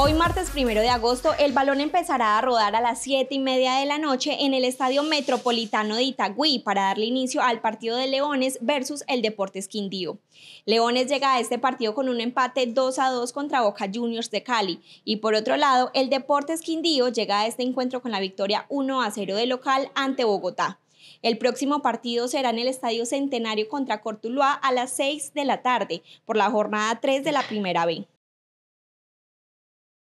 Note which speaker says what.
Speaker 1: Hoy martes 1 de agosto el balón empezará a rodar a las 7 y media de la noche en el Estadio Metropolitano de Itagüí para darle inicio al partido de Leones versus el Deportes Quindío. Leones llega a este partido con un empate 2 a 2 contra Boca Juniors de Cali y por otro lado el Deportes Quindío llega a este encuentro con la victoria 1 a 0 de local ante Bogotá. El próximo partido será en el Estadio Centenario contra Cortuluá a las 6 de la tarde por la jornada 3 de la Primera B.